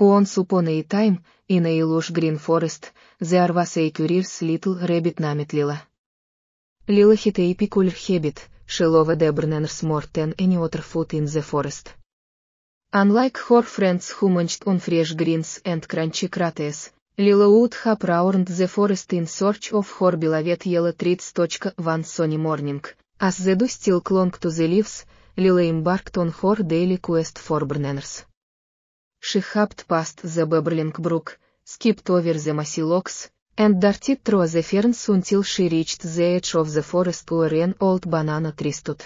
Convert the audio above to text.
Once upon a time, in a lush green forest, there was a curious little rabbit named Lila. Lila had a peculiar habit, she loved the more than any other food in the forest. Unlike her friends who munched on fresh greens and crunchy crates, Lila would have roamed the forest in search of her beloved yellow treats. One sunny morning, as the dew still clung to the leaves, Lila embarked on her daily quest for burners she hopped past the babbling brook, skipped over the mossy logs, and darted through the ferns until she reached the edge of the forest where an old banana tree stood.